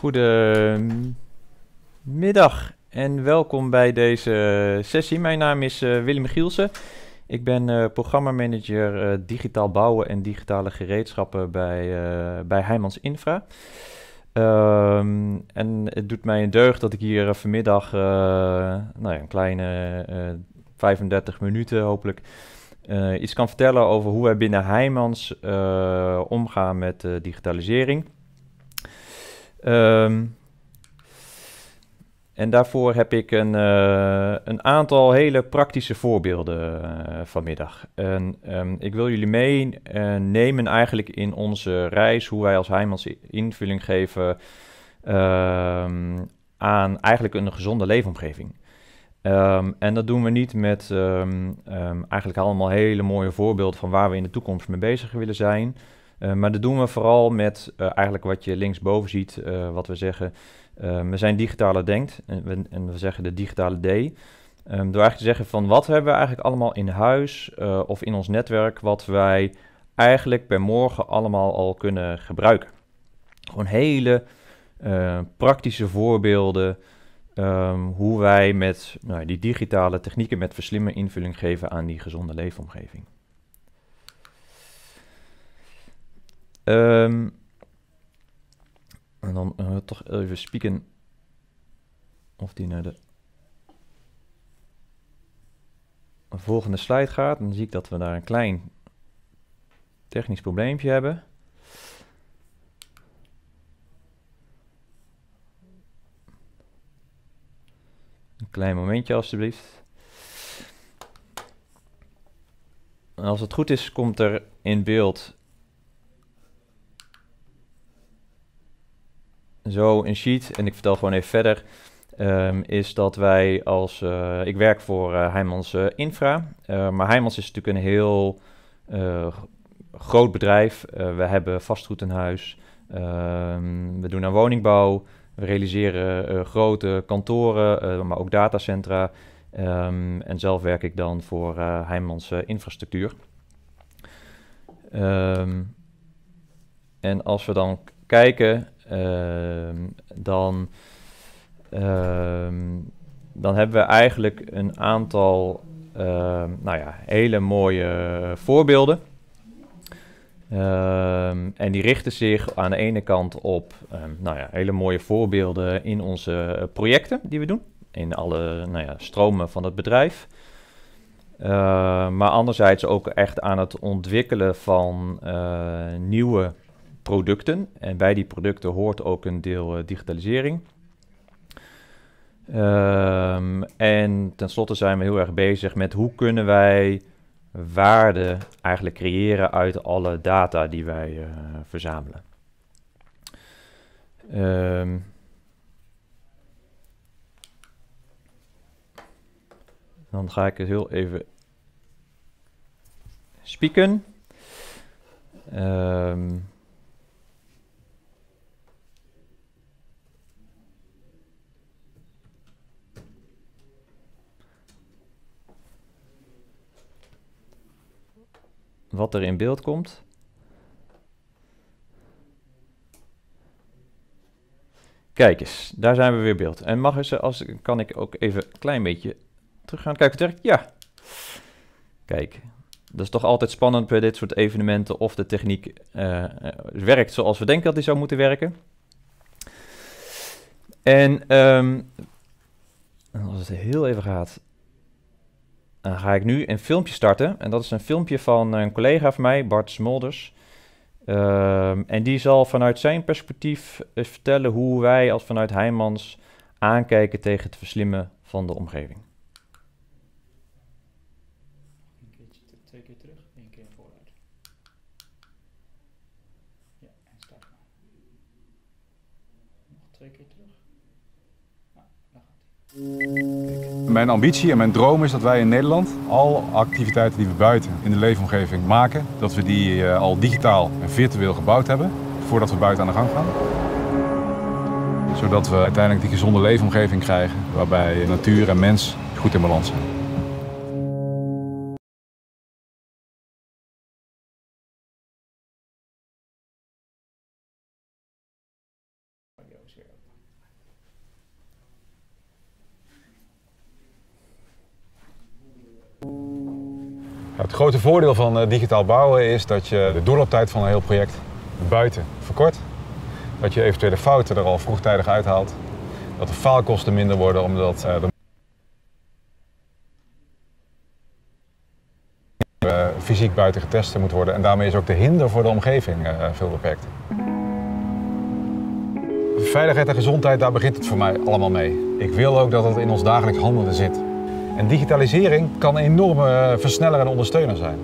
Goedemiddag en welkom bij deze sessie. Mijn naam is eh, Willem Gielsen. Ik ben uh, programmamanager eh, digitaal bouwen en digitale gereedschappen bij, bij Heijmans Infra. Ehm, en het doet mij een deugd dat ik hier vanmiddag, nou ja, een kleine 35 minuten hopelijk, iets kan vertellen over hoe wij binnen Heijmans omgaan met digitalisering. Um, en daarvoor heb ik een, eh, een aantal hele praktische voorbeelden eh, vanmiddag. En, ehm, ik wil jullie meenemen eh, eigenlijk in onze reis, hoe wij als Heimans invulling geven ehm, aan eigenlijk een gezonde leefomgeving. en dat doen we niet met eigenlijk allemaal hele mooie voorbeelden van waar we in de toekomst mee bezig willen zijn. Eh, maar dat doen we vooral met eh, eigenlijk wat je linksboven ziet, eh, wat we zeggen. we zijn digitale denkt en we, en we, zeggen de digitale D. Ehm, door eigenlijk te zeggen van wat hebben we eigenlijk allemaal in huis of in ons netwerk wat wij eigenlijk per morgen allemaal al kunnen gebruiken. Gewoon hele praktische voorbeelden ehm, hoe wij met nou, die digitale technieken met verslimme invulling geven aan die gezonde leefomgeving. Um, en dan toch even spieken of die naar de volgende slide gaat. Dan zie ik dat we daar een klein technisch probleempje hebben. Een klein momentje alstublieft. als het goed is, komt er in beeld zo een sheet, en ik vertel gewoon even verder, ehm, is dat wij als... Eh, ik werk voor uh, Heijmans eh, Infra, maar Heimans is natuurlijk een heel groot bedrijf. we hebben vastgoed in huis, ehm, we doen aan woningbouw, we realiseren grote kantoren, maar ook datacentra. Ehm, en zelf werk ik dan voor uh, Heijmans Infrastructuur. en als we dan kijken Ehm, dan, ehm, dan hebben we eigenlijk een aantal ehm, nou ja, hele mooie voorbeelden. en die richten zich aan de ene kant op nou ja, hele mooie voorbeelden in onze projecten die we doen. In alle nou ja, stromen van het bedrijf. maar anderzijds ook echt aan het ontwikkelen van eh, nieuwe producten. En bij die producten hoort ook een deel eh, digitalisering. Um, en tenslotte zijn we heel erg bezig met hoe kunnen wij waarde eigenlijk creëren uit alle data die wij eh, verzamelen. Ehm, dan ga ik het heel even spieken. Um, wat er in beeld komt. Kijk eens, daar zijn we weer beeld. En mag eens, als, kan ik ook even een klein beetje terug gaan kijken. ja. Kijk, dat is toch altijd spannend bij dit soort evenementen of de techniek eh, werkt zoals we denken dat die zou moeten werken. En ehm, als het heel even gaat, dan ga ik nu een filmpje starten. En dat is een filmpje van een collega van mij, Bart Smolders. Ehm, en die zal vanuit zijn perspectief eh, vertellen hoe wij als vanuit Heimans aankijken tegen het verslimmen van de omgeving. Mijn ambitie en mijn droom is dat wij in Nederland al activiteiten die we buiten in de leefomgeving maken, dat we die eh, al digitaal en virtueel gebouwd hebben voordat we buiten aan de gang gaan. Zodat we uiteindelijk die gezonde leefomgeving krijgen waarbij natuur en mens goed in balans zijn. grote voordeel van eh, digitaal bouwen is dat je de doorlooptijd van een heel project buiten verkort. Dat je eventuele fouten er al vroegtijdig uithaalt. Dat de faalkosten minder worden omdat er eh, eh, fysiek buiten getest moet worden. En daarmee is ook de hinder voor de omgeving veel beperkt. Veiligheid en gezondheid, daar begint het voor mij allemaal mee. Ik wil ook dat het in ons dagelijks handelen zit. En digitalisering kan een enorme eh, versneller en ondersteuner zijn.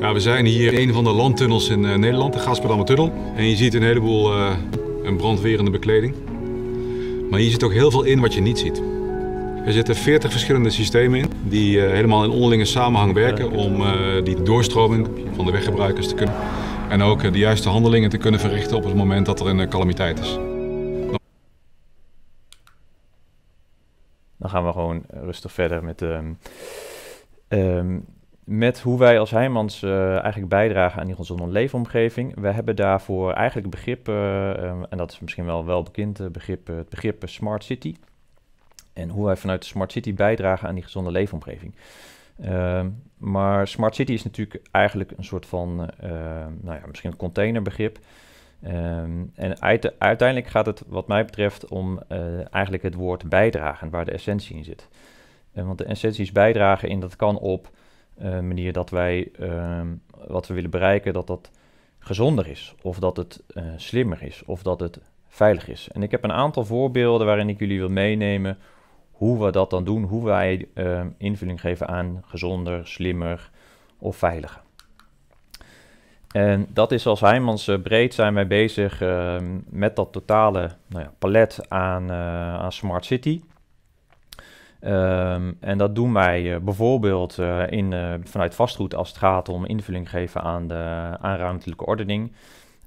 Ja, we zijn hier in een van de landtunnels in eh, Nederland, de Gasperdamme Tunnel. En je ziet een heleboel eh, een brandwerende bekleding. Maar hier zit ook heel veel in wat je niet ziet. Er zitten 40 verschillende systemen in die helemaal in onderlinge samenhang werken om die doorstroming van de weggebruikers te kunnen. En ook de juiste handelingen te kunnen verrichten op het moment dat er een calamiteit is. dan gaan we gewoon rustig verder met, ehm, ehm, met hoe wij als Heijmans eh, eigenlijk bijdragen aan die gezonde leefomgeving. We hebben daarvoor eigenlijk begrip, ehm, en dat is misschien wel wel bekend eh, begrip, eh, het begrip Smart City. En hoe wij vanuit de Smart City bijdragen aan die gezonde leefomgeving. maar Smart City is natuurlijk eigenlijk een soort van, nou ja, misschien een containerbegrip. Ehm, en uiteindelijk gaat het, wat mij betreft, om eh, eigenlijk het woord bijdragen, waar de essentie in zit. Uh, want de essentie is bijdragen in. dat kan op uh, manier dat wij ehm, wat we willen bereiken, dat dat gezonder is, of dat het slimmer is, of dat het veilig is. En ik heb een aantal voorbeelden waarin ik jullie wil meenemen hoe we dat dan doen, hoe wij ehm, invulling geven aan gezonder, slimmer of veiliger. En dat is als Heijmans eh, breed zijn wij bezig eh, met dat totale nou ja, palet aan, eh, aan Smart City. Ehm, en dat doen wij bijvoorbeeld in, vanuit vastgoed als het gaat om invulling geven aan de aan ruimtelijke ordening.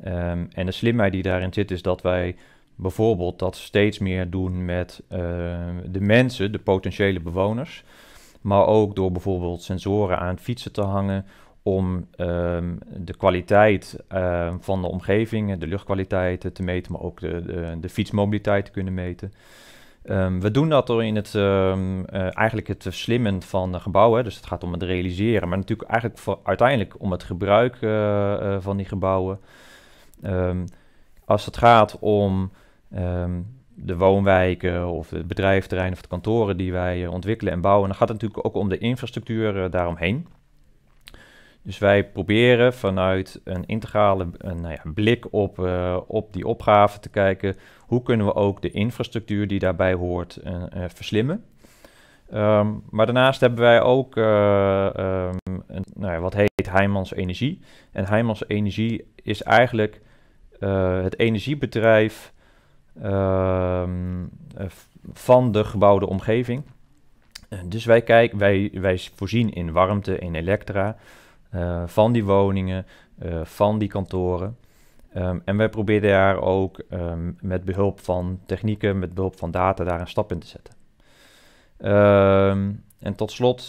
Ehm, en de slimheid die daarin zit is dat wij bijvoorbeeld dat steeds meer doen met de mensen, de potentiële bewoners. Maar ook door bijvoorbeeld sensoren aan fietsen te hangen om ehm, de kwaliteit ehm, van de omgeving, de luchtkwaliteit te meten, maar ook de, de, de fietsmobiliteit te kunnen meten. Ehm, we doen dat door in het, um, eigenlijk het slimmen van gebouwen. Dus het gaat om het realiseren, maar natuurlijk eigenlijk uiteindelijk om het gebruik eh, eh, van die gebouwen. als het gaat om de woonwijken of het bedrijfterrein of de kantoren die wij ontwikkelen en bouwen, dan gaat het natuurlijk ook om de infrastructuur daaromheen. Dus wij proberen vanuit een integrale een, nou ja, blik op, eh, op die opgave te kijken hoe kunnen we ook de infrastructuur die daarbij hoort eh, eh, verslimmen. Ehm, maar daarnaast hebben wij ook ehm, nou ja, wat heet Heimans Energie. En Heimans Energie is eigenlijk het energiebedrijf ehm, van de gebouwde omgeving. Dus wij, kijken, wij, wij voorzien in warmte, in elektra, eh, van die woningen, eh, van die kantoren. Ehm, en wij proberen daar ook ehm, met behulp van technieken, met behulp van data, daar een stap in te zetten. Ehm, en tot slot,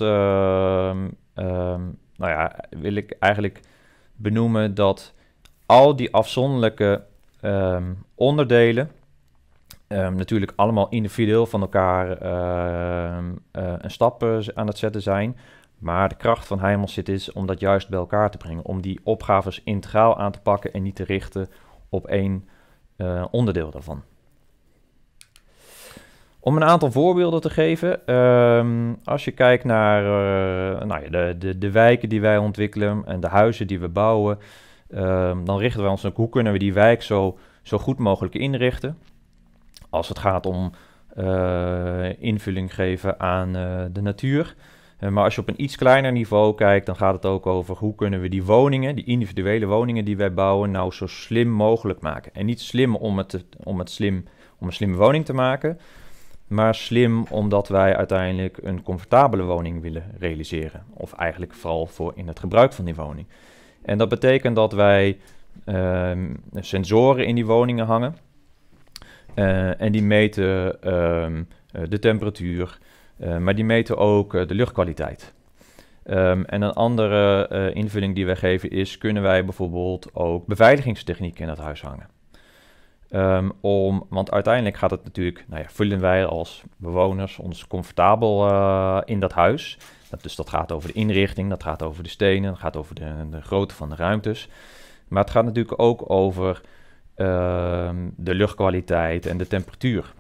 nou ja, wil ik eigenlijk benoemen dat al die afzonderlijke onderdelen, natuurlijk allemaal individueel van elkaar eh, een stap aan het zetten zijn, maar de kracht van Heimelsit is om dat juist bij elkaar te brengen. Om die opgaves integraal aan te pakken en niet te richten op één eh, onderdeel daarvan. Om een aantal voorbeelden te geven, ehm, als je kijkt naar eh, nou ja, de, de, de, wijken die wij ontwikkelen en de huizen die we bouwen, ehm, dan richten wij ons op hoe kunnen we die wijk zo, zo goed mogelijk inrichten. Als het gaat om eh, invulling geven aan de natuur, eh, maar als je op een iets kleiner niveau kijkt, dan gaat het ook over hoe kunnen we die woningen, die individuele woningen die wij bouwen, nou zo slim mogelijk maken. En niet slim om, het om, het slim, om een slimme woning te maken, maar slim omdat wij uiteindelijk een comfortabele woning willen realiseren. Of eigenlijk vooral voor in het gebruik van die woning. En dat betekent dat wij ehm, sensoren in die woningen hangen. Eh, en die meten ehm, eh, de temperatuur, eh, maar die meten ook eh, de luchtkwaliteit. Ehm, en een andere eh, invulling die wij geven is: kunnen wij bijvoorbeeld ook beveiligingstechnieken in het huis hangen? Ehm, om, want uiteindelijk gaat het natuurlijk, nou ja, vullen wij als bewoners ons comfortabel in dat huis. Dat, dus dat gaat over de inrichting, dat gaat over de stenen, dat gaat over de, de grootte van de ruimtes. Maar het gaat natuurlijk ook over ehm, de luchtkwaliteit en de temperatuur.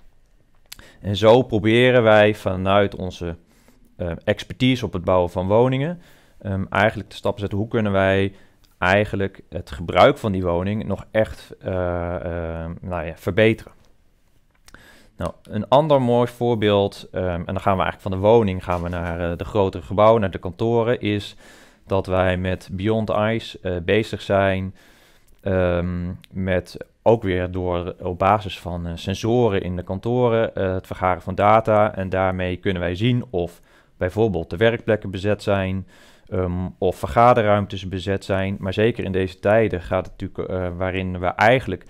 En zo proberen wij vanuit onze ehm, expertise op het bouwen van woningen ehm, eigenlijk de stappen zetten hoe kunnen wij eigenlijk het gebruik van die woning nog echt eh, ehm, nou ja, verbeteren. Nou, een ander mooi voorbeeld, en dan gaan we eigenlijk van de woning gaan we naar eh, de grotere gebouwen, naar de kantoren, is dat wij met Beyond Ice eh, bezig zijn um, met ook weer door eh, op basis van eh, sensoren in de kantoren, eh, het vergaren van data. En daarmee kunnen wij zien of bijvoorbeeld de werkplekken bezet zijn. Ehm, of vergaderruimtes bezet zijn. Maar zeker in deze tijden gaat het natuurlijk waarin we eigenlijk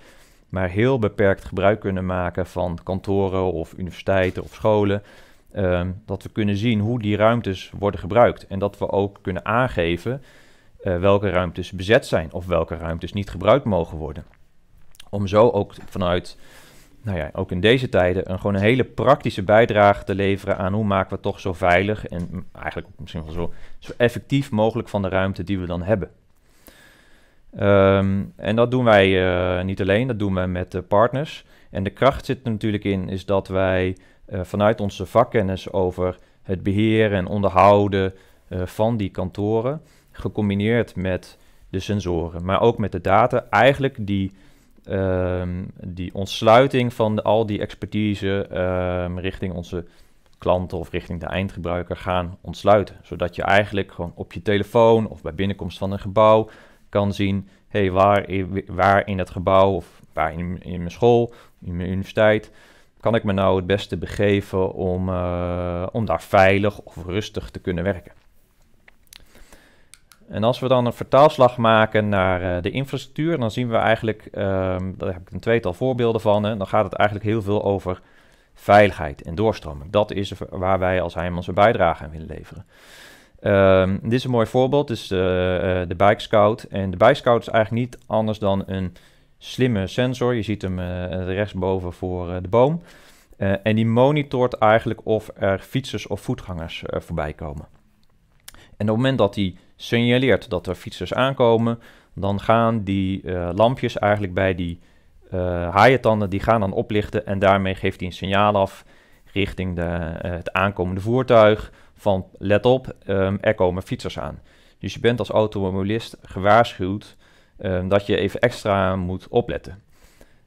maar heel beperkt gebruik kunnen maken van kantoren of universiteiten of scholen. Ehm, dat we kunnen zien hoe die ruimtes worden gebruikt. En dat we ook kunnen aangeven welke ruimtes bezet zijn of welke ruimtes niet gebruikt mogen worden om zo ook vanuit, nou ja, ook in deze tijden, een, gewoon een hele praktische bijdrage te leveren aan hoe maken we toch zo veilig en eigenlijk misschien wel zo, zo effectief mogelijk van de ruimte die we dan hebben. Ehm, en dat doen wij eh, niet alleen, dat doen we met partners. En de kracht zit er natuurlijk in, is dat wij eh, vanuit onze vakkennis over het beheren en onderhouden eh, van die kantoren, gecombineerd met de sensoren, maar ook met de data, eigenlijk die Ehm, die ontsluiting van al die expertise ehm, richting onze klanten of richting de eindgebruiker gaan ontsluiten. Zodat je eigenlijk gewoon op je telefoon of bij binnenkomst van een gebouw kan zien, hey, waar, in, waar in het gebouw of waar in, in mijn school, in mijn universiteit, kan ik me nou het beste begeven om, eh, om daar veilig of rustig te kunnen werken. En als we dan een vertaalslag maken naar eh, de infrastructuur, dan zien we eigenlijk, ehm, daar heb ik een tweetal voorbeelden van, en dan gaat het eigenlijk heel veel over veiligheid en doorstroming. Dat is waar wij als Heijmans een bijdrage aan willen leveren. Ehm, dit is een mooi voorbeeld, Dus is eh, de Bike Scout. En de Bike Scout is eigenlijk niet anders dan een slimme sensor. Je ziet hem eh, rechtsboven voor de boom. en die monitort eigenlijk of er fietsers of voetgangers voorbij komen. En op het moment dat die signaleert dat er fietsers aankomen, dan gaan die eh, lampjes eigenlijk bij die uh, eh, haaientanden, die gaan dan oplichten en daarmee geeft hij een signaal af richting de, eh, het aankomende voertuig van let op, ehm, er komen fietsers aan. Dus je bent als automobilist gewaarschuwd ehm, dat je even extra moet opletten.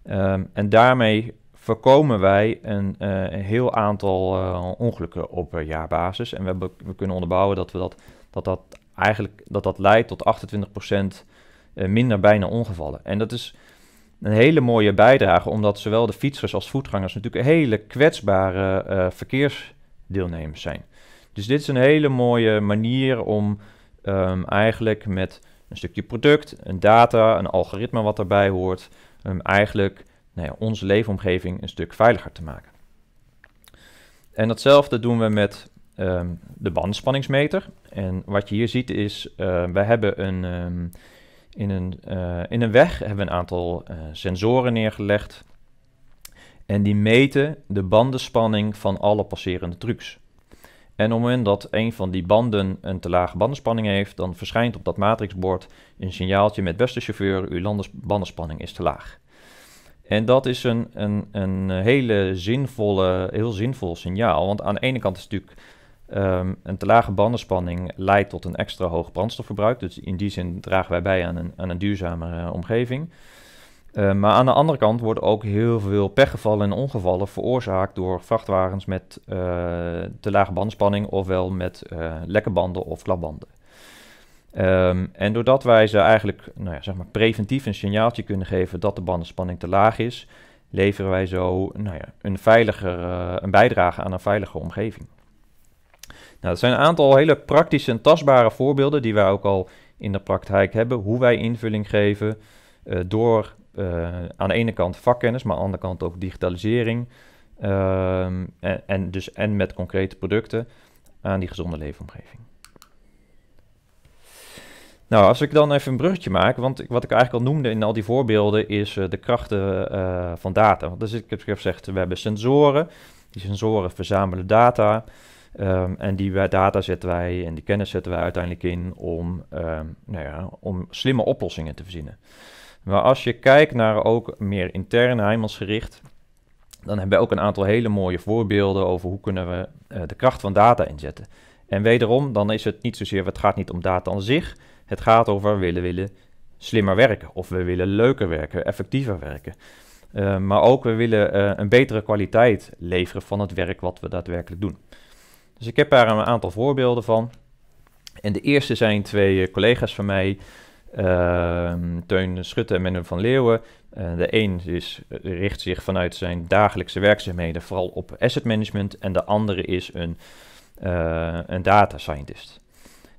Ehm, en daarmee voorkomen wij een, een heel aantal ongelukken op jaarbasis. En we, we, kunnen onderbouwen dat we dat, dat, dat eigenlijk dat dat leidt tot 28% eh, minder bijna ongevallen. En dat is een hele mooie bijdrage, omdat zowel de fietsers als voetgangers natuurlijk hele kwetsbare eh, verkeersdeelnemers zijn. Dus dit is een hele mooie manier om ehm, eigenlijk met een stukje product, een data, een algoritme wat daarbij hoort, um, eigenlijk nou ja, onze leefomgeving een stuk veiliger te maken. En datzelfde doen we met Ehm, de bandenspanningsmeter. En wat je hier ziet is, uh, ehm, wij hebben een, ehm, in, een, eh, in een weg hebben we een aantal eh, sensoren neergelegd. En die meten de bandenspanning van alle passerende trucks. En op het moment dat een van die banden een te lage bandenspanning heeft, dan verschijnt op dat matrixbord een signaaltje met beste chauffeur, uw bandenspanning is te laag. En dat is een, een, een hele zinvolle, heel zinvol signaal. Want aan de ene kant is natuurlijk Ehm, een te lage bandenspanning leidt tot een extra hoog brandstofverbruik. Dus in die zin dragen wij bij aan een, een duurzamere eh, omgeving. Ehm, maar aan de andere kant worden ook heel veel pechgevallen en ongevallen veroorzaakt door vrachtwagens met eh, te lage bandenspanning, ofwel met uh, lekke banden of klapbanden. Ehm, en doordat wij ze eigenlijk nou ja, zeg maar preventief een signaaltje kunnen geven dat de bandenspanning te laag is, leveren wij zo nou ja, een, veiliger, een bijdrage aan een veilige omgeving. Nou, dat zijn een aantal hele praktische en tastbare voorbeelden die wij ook al in de praktijk hebben. Hoe wij invulling geven eh, door eh, aan de ene kant vakkennis, maar aan de andere kant ook digitalisering. Ehm, en, dus, en met concrete producten aan die gezonde leefomgeving. Nou, als ik dan even een bruggetje maak, want wat ik eigenlijk al noemde in al die voorbeelden is eh, de krachten van data. Dus ik heb gezegd, we hebben sensoren. Die sensoren verzamelen data. Ehm, en die data zetten wij en die kennis zetten wij uiteindelijk in om, ehm, nou ja, om slimme oplossingen te verzinnen. Maar als je kijkt naar ook meer intern heimelsgericht, dan hebben we ook een aantal hele mooie voorbeelden over hoe kunnen we eh, de kracht van data inzetten. En wederom, dan is het niet zozeer, het gaat niet om data aan zich, het gaat over willen willen slimmer werken of we willen leuker werken, effectiever werken. Ehm, maar ook we willen eh, een betere kwaliteit leveren van het werk wat we daadwerkelijk doen. Dus ik heb daar een aantal voorbeelden van. En de eerste zijn twee eh, collega's van mij, ehm, Teun Schutte en Menno van Leeuwen. Eh, de een is, eh, richt zich vanuit zijn dagelijkse werkzaamheden vooral op asset management en de andere is een, een data scientist.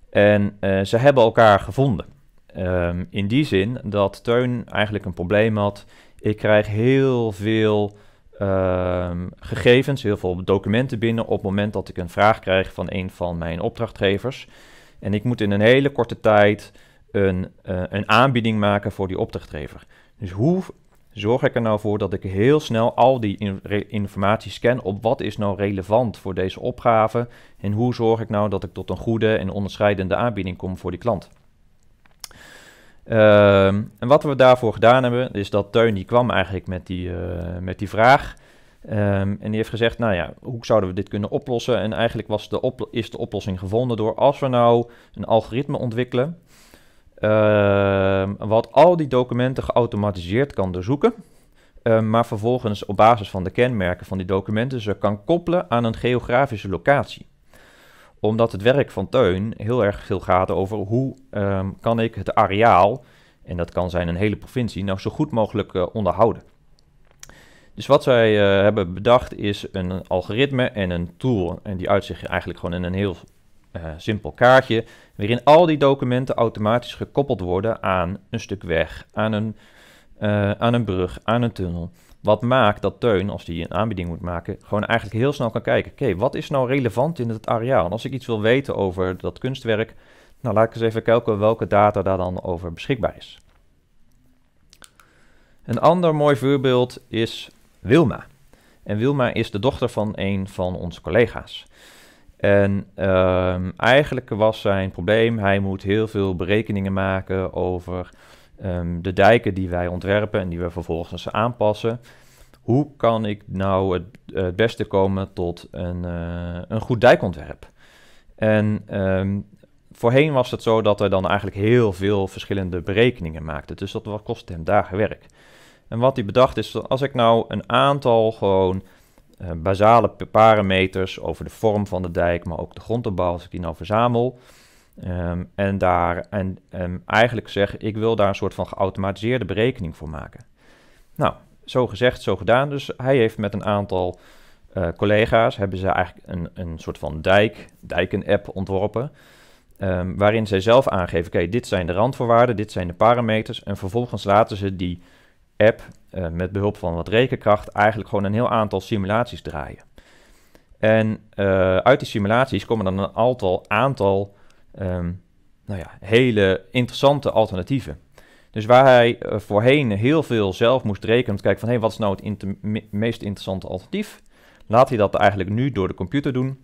En ze hebben elkaar gevonden. Ehm, in die zin dat Teun eigenlijk een probleem had. Ik krijg heel veel Ehm, gegevens, heel veel documenten binnen op het moment dat ik een vraag krijg van een van mijn opdrachtgevers. En ik moet in een hele korte tijd een, eh, een aanbieding maken voor die opdrachtgever. Dus hoe zorg ik er nou voor dat ik heel snel al die informatie scan op wat is nou relevant voor deze opgave en hoe zorg ik nou dat ik tot een goede en onderscheidende aanbieding kom voor die klant. Ehm, en wat we daarvoor gedaan hebben, is dat Teun die kwam eigenlijk met die, eh, met die vraag. Ehm, en die heeft gezegd, nou ja, hoe zouden we dit kunnen oplossen? En eigenlijk was de op is de oplossing gevonden door als we nou een algoritme ontwikkelen... Ehm, wat al die documenten geautomatiseerd kan doorzoeken... maar vervolgens op basis van de kenmerken van die documenten ze kan koppelen aan een geografische locatie omdat het werk van Teun heel erg veel gaat over hoe ehm, kan ik het areaal, en dat kan zijn een hele provincie, nou zo goed mogelijk eh, onderhouden. Dus wat zij eh, hebben bedacht is een algoritme en een tool. En die uitzicht eigenlijk gewoon in een heel eh, simpel kaartje. Waarin al die documenten automatisch gekoppeld worden aan een stuk weg, aan een eh, aan een brug, aan een tunnel. Wat maakt dat Teun, als hij een aanbieding moet maken, gewoon eigenlijk heel snel kan kijken. Oké, wat is nou relevant in het areaal? En als ik iets wil weten over dat kunstwerk, nou laat ik eens even kijken welke data daar dan over beschikbaar is. Een ander mooi voorbeeld is Wilma. En Wilma is de dochter van een van onze collega's. En ehm, eigenlijk was zijn probleem, hij moet heel veel berekeningen maken over Ehm, de dijken die wij ontwerpen en die we vervolgens aanpassen, hoe kan ik nou het, beste komen tot een, eh, een goed dijkontwerp? En ehm, voorheen was het zo dat we dan eigenlijk heel veel verschillende berekeningen maakten. Dus dat kostte hem dagen werk. En wat hij bedacht is, dat als ik nou een aantal gewoon eh, basale parameters over de vorm van de dijk, maar ook de grondopbouw, als ik die nou verzamel, Ehm, en daar, en ehm, eigenlijk zeg ik wil daar een soort van geautomatiseerde berekening voor maken. Nou, zo gezegd, zo gedaan. Dus hij heeft met een aantal eh, collega's, hebben ze eigenlijk een, een soort van dijk, dijken-app ontworpen. Ehm, waarin zij zelf aangeven, oké, dit zijn de randvoorwaarden, dit zijn de parameters. En vervolgens laten ze die app eh, met behulp van wat rekenkracht eigenlijk gewoon een heel aantal simulaties draaien. En eh, uit die simulaties komen dan een aantal, aantal Ehm, nou ja, hele interessante alternatieven. Dus waar hij eh, voorheen heel veel zelf moest rekenen, om te kijken van hey, wat is nou het meest interessante alternatief? Laat hij dat eigenlijk nu door de computer doen,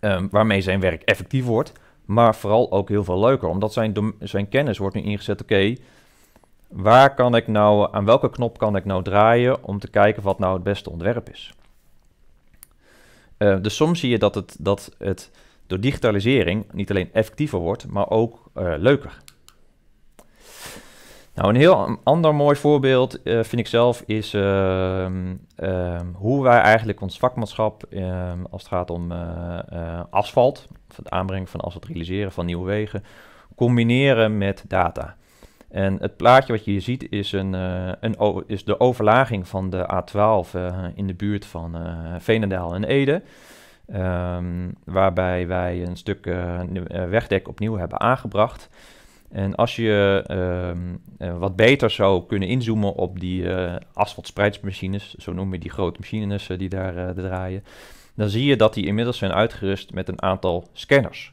um, waarmee zijn werk effectief wordt, maar vooral ook heel veel leuker, omdat zijn, zijn kennis wordt nu ingezet, oké, waar kan ik nou, aan welke knop kan ik nou draaien om te kijken wat nou het beste ontwerp is? Ehm, dus soms zie je dat het, dat het door digitalisering niet alleen effectiever wordt, maar ook eh, leuker. Nou, een heel ander mooi voorbeeld eh, vind ik zelf is ehm, ehm, hoe wij eigenlijk ons vakmanschap ehm, als het gaat om eh, asfalt, het aanbrengen van asfalt, realiseren van nieuwe wegen, combineren met data. En het plaatje wat je hier ziet is, een, een is de overlaging van de A12 in de buurt van uh, Veenendaal en Ede. Ehm, waarbij wij een stuk eh, eh, wegdek opnieuw hebben aangebracht. En als je ehm, eh, wat beter zou kunnen inzoomen op die uh, asfaltspreidsmachines, zo noem je die grote machines die daar draaien, dan zie je dat die inmiddels zijn uitgerust met een aantal scanners.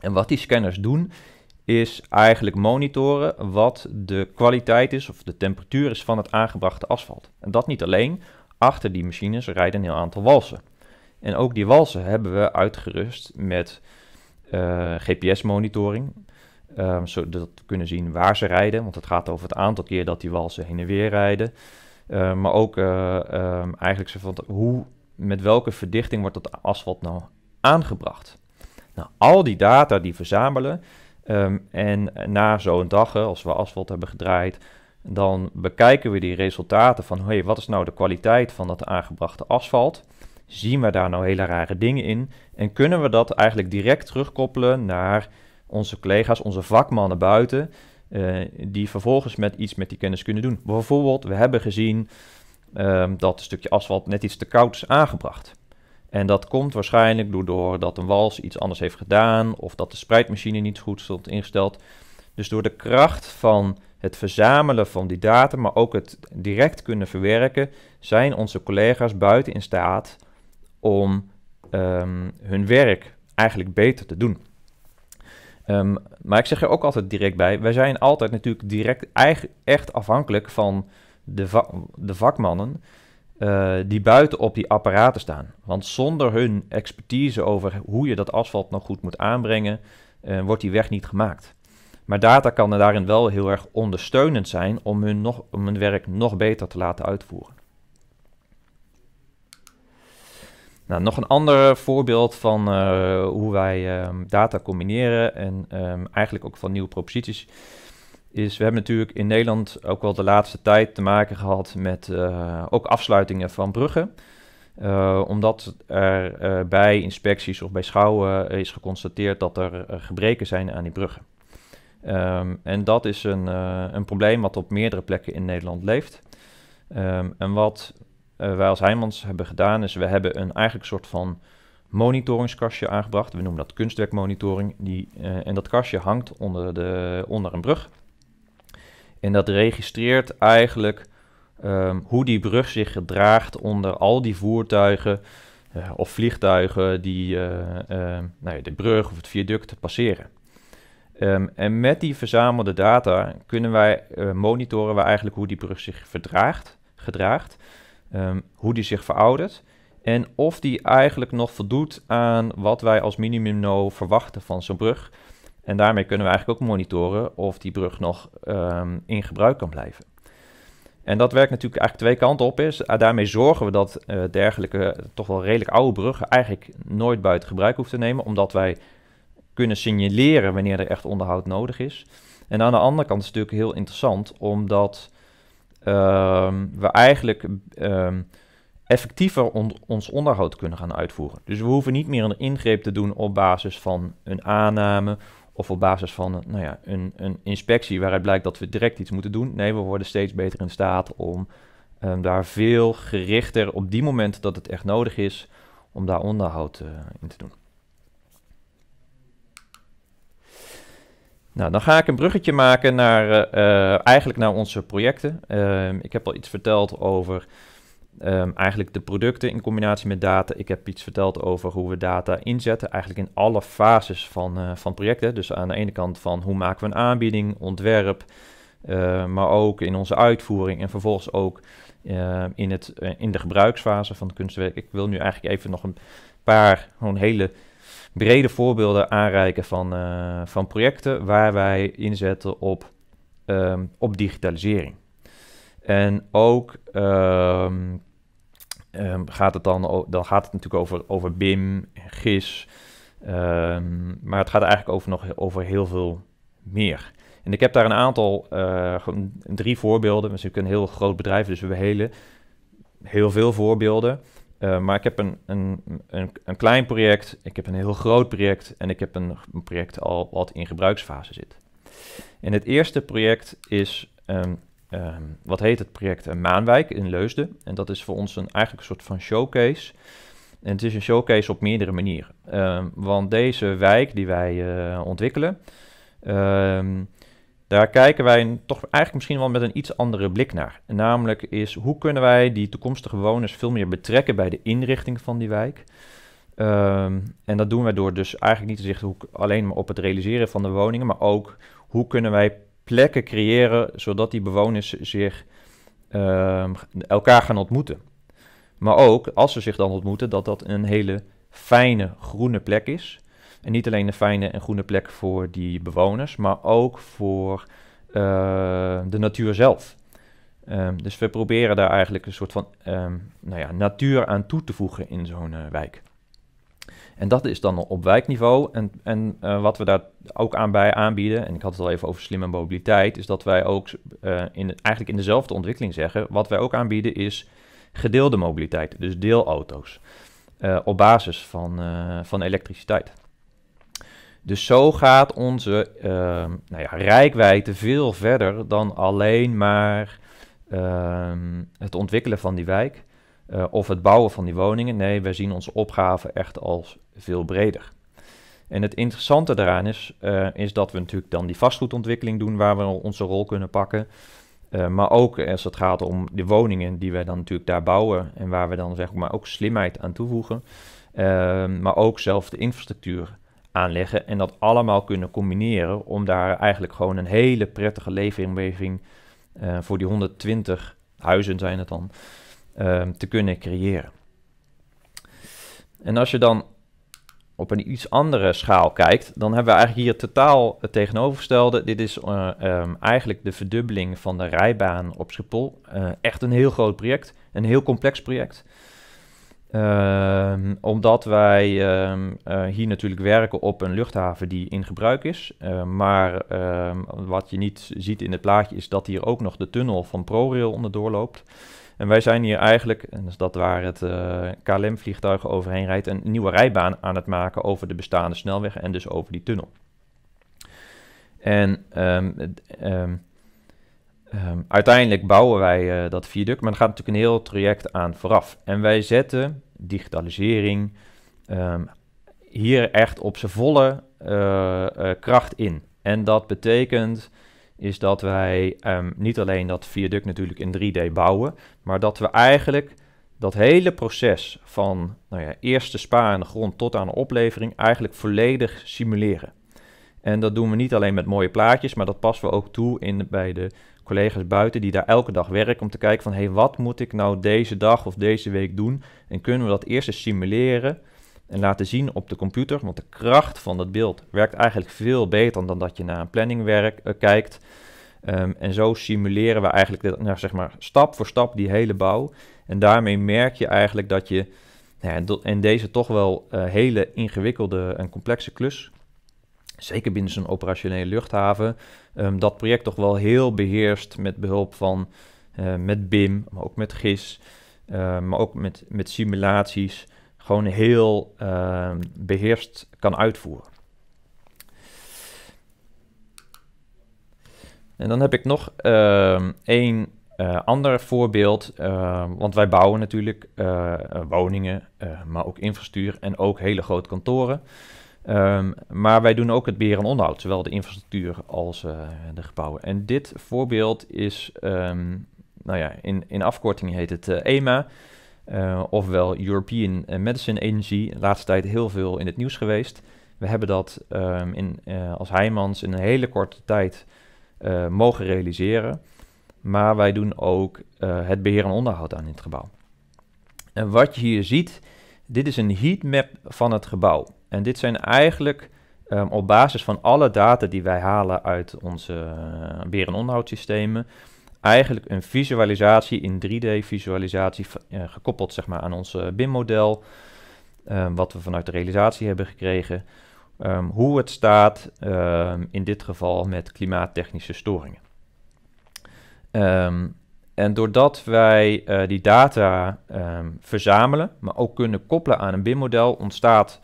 En wat die scanners doen, is eigenlijk monitoren wat de kwaliteit is of de temperatuur is van het aangebrachte asfalt. En dat niet alleen, achter die machines rijden een heel aantal walsen. En ook die walsen hebben we uitgerust met eh, GPS-monitoring. Ehm, zodat we kunnen zien waar ze rijden. Want het gaat over het aantal keer dat die walsen heen en weer rijden. Ehm, maar ook eh, ehm, eigenlijk van hoe, met welke verdichting wordt dat asfalt nou aangebracht. Nou, al die data die verzamelen. Um, en na zo'n dag, als we asfalt hebben gedraaid, dan bekijken we die resultaten van hey, wat is nou de kwaliteit van dat aangebrachte asfalt. Zien we daar nou hele rare dingen in? En kunnen we dat eigenlijk direct terugkoppelen naar onze collega's, onze vakmannen buiten, eh, die vervolgens met iets met die kennis kunnen doen? Bijvoorbeeld, we hebben gezien ehm, dat een stukje asfalt net iets te koud is aangebracht. En dat komt waarschijnlijk doordat een wals iets anders heeft gedaan of dat de spreidmachine niet goed stond ingesteld. Dus door de kracht van het verzamelen van die data, maar ook het direct kunnen verwerken, zijn onze collega's buiten in staat om ehm, hun werk eigenlijk beter te doen. Ehm, maar ik zeg er ook altijd direct bij, wij zijn altijd natuurlijk direct echt afhankelijk van de, de vakmannen eh, die buiten op die apparaten staan. Want zonder hun expertise over hoe je dat asfalt nog goed moet aanbrengen, eh, wordt die weg niet gemaakt. Maar data kan daarin wel heel erg ondersteunend zijn om hun, nog, om hun werk nog beter te laten uitvoeren. Nou, nog een ander voorbeeld van eh, hoe wij ehm, data combineren en ehm, eigenlijk ook van nieuwe proposities is, we hebben natuurlijk in Nederland ook wel de laatste tijd te maken gehad met eh, ook afsluitingen van bruggen. Eh, omdat er bij inspecties of bij schouwen is geconstateerd dat er gebreken zijn aan die bruggen. Ehm, en dat is een, een probleem wat op meerdere plekken in Nederland leeft. en wat uh, wij als Heijmans hebben gedaan, is we hebben een eigenlijk soort van monitoringskastje aangebracht. We noemen dat kunstwerkmonitoring. Die, eh, en dat kastje hangt onder, de, onder een brug. En dat registreert eigenlijk ehm, hoe die brug zich gedraagt onder al die voertuigen eh, of vliegtuigen die ehm, nou ja, de brug of het viaduct passeren. Ehm, en met die verzamelde data kunnen wij monitoren waar eigenlijk hoe die brug zich verdraagt, gedraagt. Ehm, hoe die zich veroudert. En of die eigenlijk nog voldoet aan wat wij als minimum nou verwachten van zo'n brug. En daarmee kunnen we eigenlijk ook monitoren of die brug nog ehm, in gebruik kan blijven. En dat werkt natuurlijk eigenlijk twee kanten op. Is. Eh, daarmee zorgen we dat eh, dergelijke, toch wel redelijk oude bruggen eigenlijk nooit buiten gebruik hoeft te nemen. Omdat wij kunnen signaleren wanneer er echt onderhoud nodig is. En aan de andere kant is het natuurlijk heel interessant, omdat Ehm, we eigenlijk ehm, effectiever ons onderhoud kunnen gaan uitvoeren. Dus we hoeven niet meer een ingreep te doen op basis van een aanname of op basis van nou ja, een, een inspectie waaruit blijkt dat we direct iets moeten doen. Nee, we worden steeds beter in staat om ehm, daar veel gerichter op die momenten dat het echt nodig is, om daar onderhoud eh, in te doen. Nou, dan ga ik een bruggetje maken naar eh, eh, eigenlijk naar onze projecten. Ehm, ik heb al iets verteld over ehm, eigenlijk de producten in combinatie met data. Ik heb iets verteld over hoe we data inzetten, eigenlijk in alle fases van, eh, van projecten. Dus aan de ene kant van hoe maken we een aanbieding, ontwerp, maar ook in onze uitvoering en vervolgens ook in, het, in de gebruiksfase van het kunstwerk. Ik wil nu eigenlijk even nog een paar gewoon hele brede voorbeelden aanreiken van, eh, van projecten waar wij inzetten op, ehm, op digitalisering. En ook ehm, ehm, gaat het dan, dan gaat het natuurlijk over, over BIM, GIS, maar het gaat eigenlijk over, nog, over heel veel meer. En ik heb daar een aantal, eh, drie voorbeelden. We zijn natuurlijk een heel groot bedrijf, dus we hebben hele, heel veel voorbeelden. Eh, maar ik heb een, een, een, een, klein project, ik heb een heel groot project en ik heb een, project al wat in gebruiksfase zit. En het eerste project is, ehm, ehm, wat heet het project eh, Maanwijk in Leusden. En dat is voor ons een, eigenlijk een soort van showcase. En het is een showcase op meerdere manieren. Ehm, want deze wijk die wij eh, ontwikkelen, daar kijken wij toch eigenlijk misschien wel met een iets andere blik naar. namelijk is hoe kunnen wij die toekomstige bewoners veel meer betrekken bij de inrichting van die wijk. Ehm, en dat doen wij door dus eigenlijk niet te zichten alleen maar op het realiseren van de woningen, maar ook hoe kunnen wij plekken creëren zodat die bewoners zich ehm, elkaar gaan ontmoeten. Maar ook als ze zich dan ontmoeten, dat dat een hele fijne groene plek is. En niet alleen een fijne en groene plek voor die bewoners, maar ook voor eh, de natuur zelf. Ehm, dus we proberen daar eigenlijk een soort van ehm, nou ja, natuur aan toe te voegen in zo'n eh, wijk. En dat is dan op wijkniveau. En, en eh, wat we daar ook aan bij aanbieden, en ik had het al even over slimme mobiliteit, is dat wij ook in, eigenlijk in dezelfde ontwikkeling zeggen, wat wij ook aanbieden is gedeelde mobiliteit, dus deelauto's, op basis van, van elektriciteit. Dus zo gaat onze uh, nou ja, rijkwijde veel verder dan alleen maar ehm, het ontwikkelen van die wijk eh, of het bouwen van die woningen. Nee, wij zien onze opgave echt als veel breder. En het interessante daaraan is, eh, is dat we natuurlijk dan die vastgoedontwikkeling doen waar we onze rol kunnen pakken. Eh, maar ook als het gaat om de woningen die wij dan natuurlijk daar bouwen en waar we dan zeg maar ook slimheid aan toevoegen. Ehm, maar ook zelf de infrastructuur aanleggen en dat allemaal kunnen combineren om daar eigenlijk gewoon een hele prettige leefomgeving eh, voor die 120 huizen zijn het dan, ehm, te kunnen creëren. En als je dan op een iets andere schaal kijkt, dan hebben we eigenlijk hier totaal het tegenovergestelde. Dit is eh, ehm, eigenlijk de verdubbeling van de rijbaan op Schiphol. Eh, echt een heel groot project, een heel complex project. Ehm, omdat wij ehm, eh, hier natuurlijk werken op een luchthaven die in gebruik is. Ehm, maar wat je niet ziet in het plaatje is dat hier ook nog de tunnel van ProRail onder doorloopt. En wij zijn hier eigenlijk, en dat is dat waar het eh, KLM-vliegtuig overheen rijdt, een nieuwe rijbaan aan het maken over de bestaande snelweg en dus over die tunnel. En um, Um, uiteindelijk bouwen wij eh, dat viaduct, maar er gaat natuurlijk een heel traject aan vooraf. En wij zetten digitalisering ehm, hier echt op zijn volle eh, eh, kracht in. En dat betekent is dat wij ehm, niet alleen dat viaduct natuurlijk in 3D bouwen, maar dat we eigenlijk dat hele proces van nou ja, eerste spaar aan de grond tot aan de oplevering eigenlijk volledig simuleren. En dat doen we niet alleen met mooie plaatjes, maar dat passen we ook toe in, bij de collega's buiten die daar elke dag werken om te kijken van hey, wat moet ik nou deze dag of deze week doen? En kunnen we dat eerst eens simuleren en laten zien op de computer? Want de kracht van dat beeld werkt eigenlijk veel beter dan dat je naar een planning werk, eh, kijkt. Ehm, en zo simuleren we eigenlijk de, nou, zeg maar, stap voor stap die hele bouw. En daarmee merk je eigenlijk dat je nou ja, in deze toch wel eh, hele ingewikkelde en complexe klus zeker binnen zo'n operationele luchthaven, ehm, dat project toch wel heel beheerst met behulp van eh, met BIM, maar ook met GIS, eh, maar ook met, met simulaties, gewoon heel ehm, beheerst kan uitvoeren. En dan heb ik nog ehm, één eh, ander voorbeeld, want wij bouwen natuurlijk woningen, maar ook infrastructuur en ook hele grote kantoren. Ehm, maar wij doen ook het beheer en onderhoud, zowel de infrastructuur als eh, de gebouwen. En dit voorbeeld is, ehm, nou ja, in, in afkorting heet het EMA, eh, e uh, eh, ofwel European Medicine Agency. De laatste tijd heel veel in het nieuws geweest. We hebben dat ehm, in, als Heijmans in een hele korte tijd mogen realiseren. Maar wij doen ook het beheer en onderhoud aan dit gebouw. En wat je hier ziet, dit is een heatmap van het gebouw. En dit zijn eigenlijk ehm, op basis van alle data die wij halen uit onze beren beheer- en onderhoudssystemen, eigenlijk een visualisatie in 3D-visualisatie eh, gekoppeld zeg maar, aan ons eh, BIM-model, ehm, wat we vanuit de realisatie hebben gekregen, ehm, hoe het staat in dit geval met klimaattechnische storingen. En doordat wij eh, die data verzamelen, maar ook kunnen koppelen aan een BIM-model, ontstaat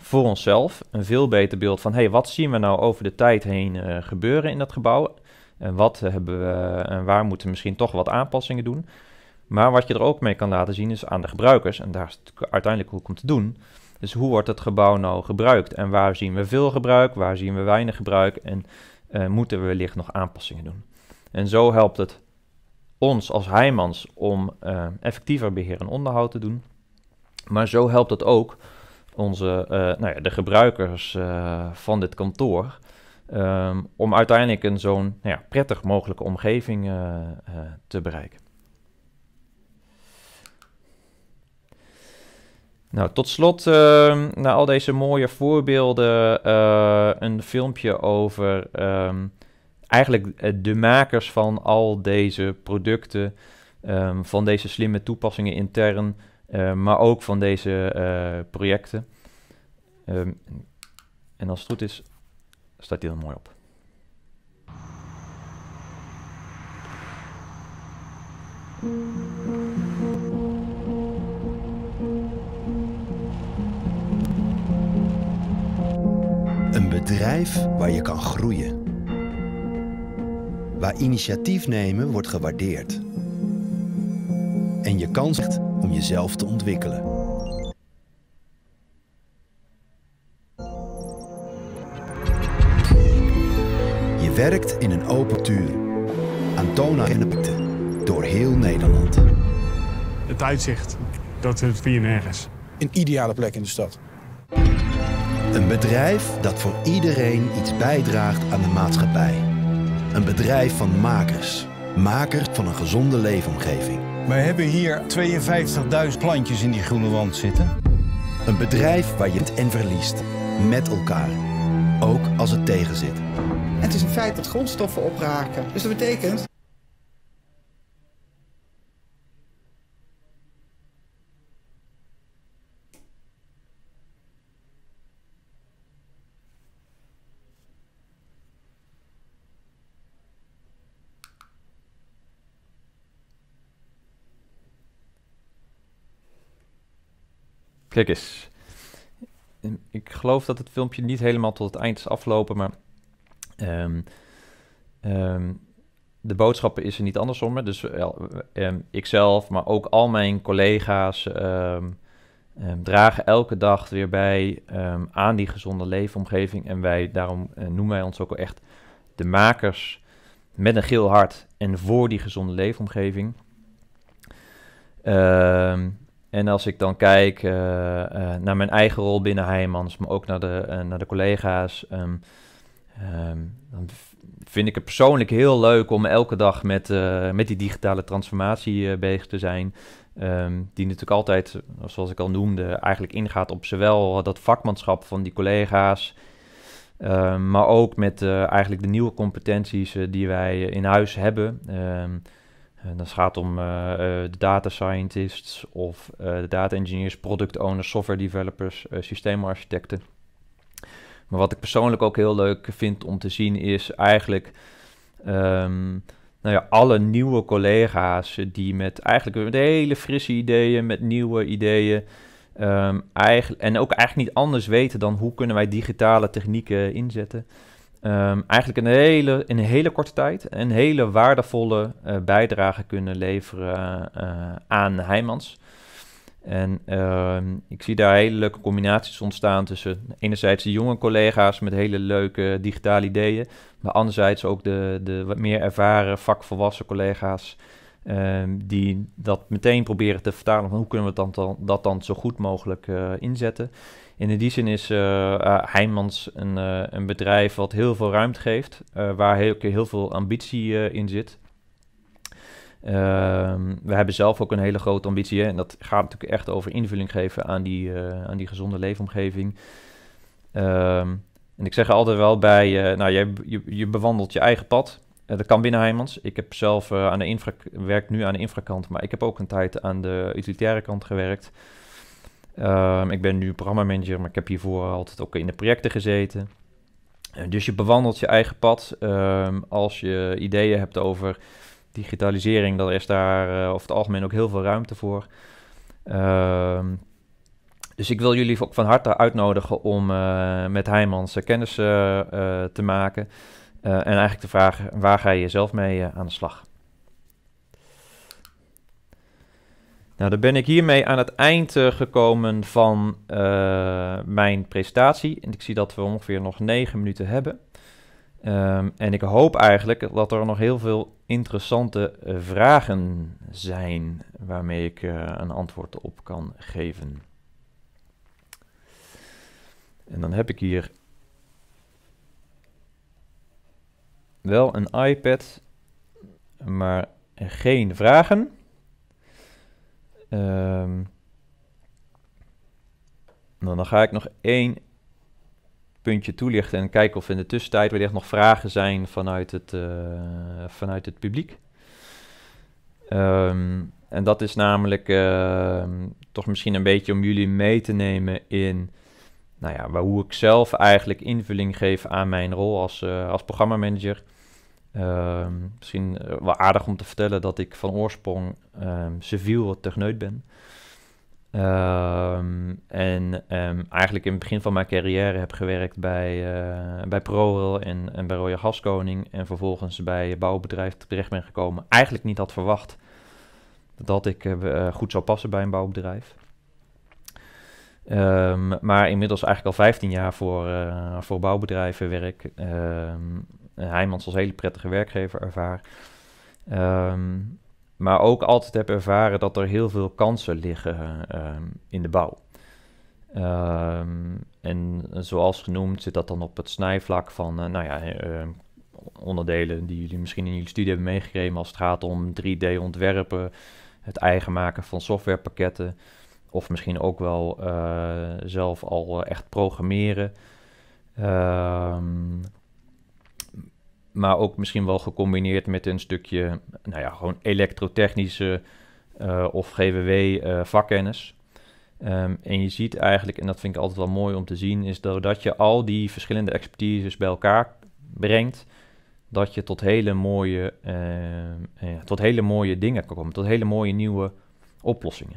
voor onszelf een veel beter beeld van hey, wat zien we nou over de tijd heen eh, gebeuren in dat gebouw? En wat hebben we en waar moeten we misschien toch wat aanpassingen doen? Maar wat je er ook mee kan laten zien is aan de gebruikers, en daar is het uiteindelijk ook om te doen. Dus hoe wordt het gebouw nou gebruikt? En waar zien we veel gebruik? Waar zien we weinig gebruik? En eh, moeten we wellicht nog aanpassingen doen? En zo helpt het ons als heimans om eh, effectiever beheer en onderhoud te doen. Maar zo helpt het ook onze, eh, nou ja, de gebruikers eh, van dit kantoor. Ehm, om uiteindelijk een zo'n nou ja, prettig mogelijke omgeving eh, te bereiken. Nou, tot slot, uh, na al deze mooie voorbeelden, een filmpje over ehm, eigenlijk de makers van al deze producten, van deze slimme toepassingen intern. Eh, maar ook van deze eh, projecten. Ehm, en als het goed is, staat die er mooi op. Een bedrijf waar je kan groeien. Waar initiatief nemen wordt gewaardeerd. En je kan om jezelf te ontwikkelen. Je werkt in een open tuur. Antona en de door heel Nederland. Het uitzicht, dat het vier nergens. Een ideale plek in de stad. Een bedrijf dat voor iedereen iets bijdraagt aan de maatschappij. Een bedrijf van makers. Maker van een gezonde leefomgeving. We hebben hier 52.000 plantjes in die groene wand zitten. Een bedrijf waar je het en verliest. Met elkaar. Ook als het tegen zit. Het is een feit dat grondstoffen opraken. Dus dat betekent Kijk eens. Ik geloof dat het filmpje niet helemaal tot het eind is afgelopen, maar ehm, ehm, de boodschap is er niet andersom. Dus ehm, ikzelf, maar ook al mijn collega's dragen elke dag weer bij aan die gezonde leefomgeving. En wij, daarom eh, noemen wij ons ook al echt de makers met een geel hart en voor die gezonde leefomgeving. Um, en als ik dan kijk eh, eh, naar mijn eigen rol binnen Heijmans, maar ook naar de, eh, naar de collega's, ehm, ehm, dan vind ik het persoonlijk heel leuk om elke dag met, met die digitale transformatie bezig te zijn. Ehm, die natuurlijk altijd, zoals ik al noemde, eigenlijk ingaat op zowel dat vakmanschap van die collega's, maar ook met eigenlijk de nieuwe competenties die wij in huis hebben. En dat gaat om eh, eh, de data scientists of eh, de data engineers, product owners, software developers, systeemarchitecten. Maar wat ik persoonlijk ook heel leuk vind om te zien is eigenlijk ehm, nou ja, alle nieuwe collega's die met eigenlijk met hele frisse ideeën, met nieuwe ideeën. Um, ehm, eigenlijk, en ook eigenlijk niet anders weten dan hoe kunnen wij digitale technieken inzetten. Ehm, eigenlijk een hele, in een hele korte tijd een hele waardevolle uh, bijdrage kunnen leveren eh, aan Heimans En ehm, ik zie daar hele leuke combinaties ontstaan tussen enerzijds de jonge collega's met hele leuke digitale ideeën, maar anderzijds ook de, de wat meer ervaren vakvolwassen collega's Ehm, die dat meteen proberen te vertalen van hoe kunnen we dat dan, dat dan zo goed mogelijk eh, inzetten. in die zin is uh, een, een, bedrijf wat heel veel ruimte geeft, waar heel, heel veel ambitie in zit. Ehm, we hebben zelf ook een hele grote ambitie en dat gaat natuurlijk echt over invulling geven aan die, aan die gezonde leefomgeving. Ehm, en ik zeg altijd wel bij, nou, je, je bewandelt je eigen pad. Eh, dat kan binnen Heijmans. Ik heb zelf eh, aan de infra, werk nu aan de infrakant, maar ik heb ook een tijd aan de utilitaire kant gewerkt. Ehm, ik ben nu programmamanager, maar ik heb hiervoor altijd ook in de projecten gezeten. Eh, dus je bewandelt je eigen pad. Ehm, als je ideeën hebt over digitalisering, dan is daar uh, over het algemeen ook heel veel ruimte voor. Ehm, dus ik wil jullie ook van harte uitnodigen om met Heijmans kennis te maken. Eh, en eigenlijk de vraag, waar ga je zelf mee eh, aan de slag? Nou, dan ben ik hiermee aan het eind eh, gekomen van mijn presentatie. En ik zie dat we ongeveer nog 9 minuten hebben. Ehm, en ik hoop eigenlijk dat er nog heel veel interessante vragen zijn waarmee ik een antwoord op kan geven. En dan heb ik hier wel een iPad, maar geen vragen. Ehm, nou, dan ga ik nog één puntje toelichten en kijken of in de tussentijd wellicht nog vragen zijn vanuit het, eh, vanuit het publiek. Ehm, en dat is namelijk ehm, toch misschien een beetje om jullie mee te nemen in nou ja, waar, hoe ik zelf eigenlijk invulling geef aan mijn rol als, eh, als programmamanager. Ehm, misschien eh, wel aardig om te vertellen dat ik van oorsprong ehm, civiel techneut ben. Ehm, en eigenlijk in het begin van mijn carrière heb gewerkt bij, uh, bij ProRail en, en bij Royal Gaskoning. En vervolgens bij bouwbedrijf terecht ben gekomen. Eigenlijk niet had verwacht dat ik goed zou passen bij een bouwbedrijf. Ehm, maar inmiddels eigenlijk al 15 jaar voor, eh, voor bouwbedrijven werk. Um, Heijmans als hele prettige werkgever ervaar. Ehm, maar ook altijd heb ervaren dat er heel veel kansen liggen in de bouw. en zoals genoemd zit dat dan op het snijvlak van, eh, nou ja, onderdelen die jullie misschien in jullie studie hebben meegekregen als het gaat om 3D-ontwerpen, het eigen maken van softwarepakketten, of misschien ook wel eh, zelf al eh, echt programmeren. Ehm, maar ook misschien wel gecombineerd met een stukje, nou ja, gewoon elektrotechnische eh, of GWW vakkennis. Ehm, en je ziet eigenlijk, en dat vind ik altijd wel mooi om te zien, is dat je al die verschillende expertises bij elkaar brengt, dat je tot hele mooie, ja, ehm, tot hele mooie dingen kan komen, tot hele mooie nieuwe oplossingen.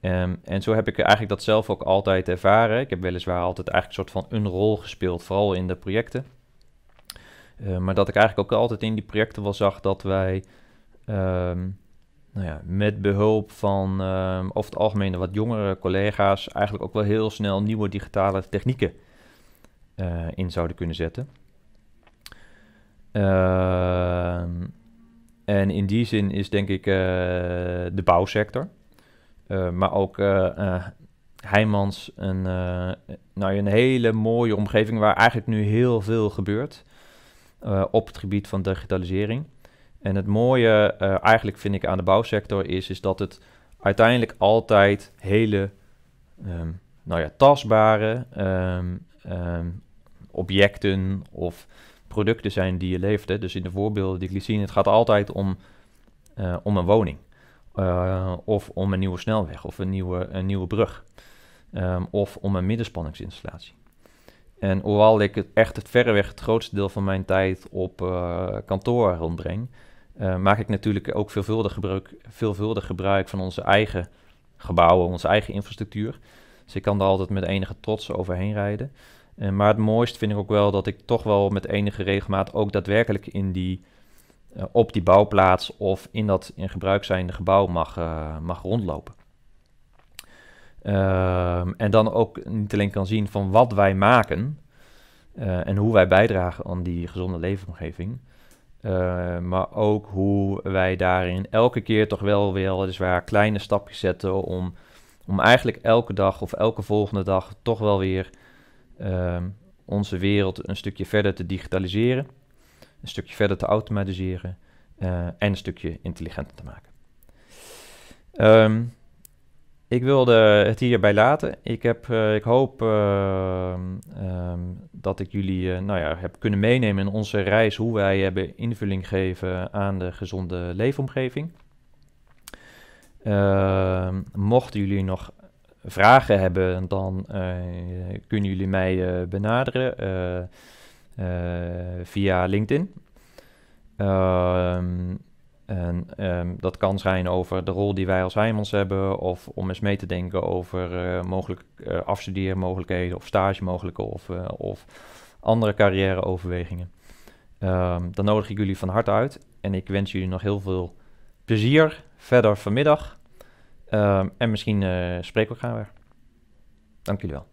Ehm, en zo heb ik eigenlijk dat zelf ook altijd ervaren. Ik heb weliswaar altijd eigenlijk een soort van een rol gespeeld, vooral in de projecten. Ehm, maar dat ik eigenlijk ook altijd in die projecten wel zag dat wij ehm, nou ja, met behulp van um, over het algemeen wat jongere collega's eigenlijk ook wel heel snel nieuwe digitale technieken eh, in zouden kunnen zetten. en in die zin is denk ik eh, de bouwsector eh, maar ook eh, eh, Heimans, een, nou, een hele mooie omgeving waar eigenlijk nu heel veel gebeurt op het gebied van digitalisering. En het mooie eigenlijk vind ik aan de bouwsector is, is dat het uiteindelijk altijd hele ehm, nou ja, tastbare ehm, ehm, objecten of producten zijn die je leeft. Dus in de voorbeelden die ik liet zien, het gaat altijd om, om een woning. Eh, of om een nieuwe snelweg of een nieuwe, een nieuwe brug. Ehm, of om een middenspanningsinstallatie. En hoewel ik echt het verreweg het grootste deel van mijn tijd op eh, kantoor rondbreng, eh, maak ik natuurlijk ook veelvuldig gebruik, veelvuldig gebruik van onze eigen gebouwen, onze eigen infrastructuur. Dus ik kan er altijd met enige trots overheen rijden. maar het mooiste vind ik ook wel dat ik toch wel met enige regelmaat ook daadwerkelijk in die eh, op die bouwplaats of in dat in gebruik zijnde gebouw mag, eh, mag rondlopen. Ehm, en dan ook niet alleen kan zien van wat wij maken eh, en hoe wij bijdragen aan die gezonde leefomgeving, maar ook hoe wij daarin elke keer toch wel weer waar kleine stapjes zetten om, om eigenlijk elke dag of elke volgende dag toch wel weer ehm, onze wereld een stukje verder te digitaliseren een stukje verder te automatiseren eh, en een stukje intelligenter te maken. Ehm, ik wilde het hierbij laten. Ik, heb, eh, ik hoop ehm, ehm, dat ik jullie eh, nou ja, heb kunnen meenemen in onze reis hoe wij hebben invulling geven aan de gezonde leefomgeving. mochten jullie nog vragen hebben, dan kunnen jullie mij benaderen. Eh, via LinkedIn. Ehm, en ehm, dat kan zijn over de rol die wij als Heimans hebben, of om eens mee te denken over uh, mogelijk eh, afstudeermogelijkheden of stage of, of andere carrièreoverwegingen. Um, dan nodig ik jullie van harte uit en ik wens jullie nog heel veel plezier verder vanmiddag. en misschien spreken we elkaar weer. Dank jullie wel.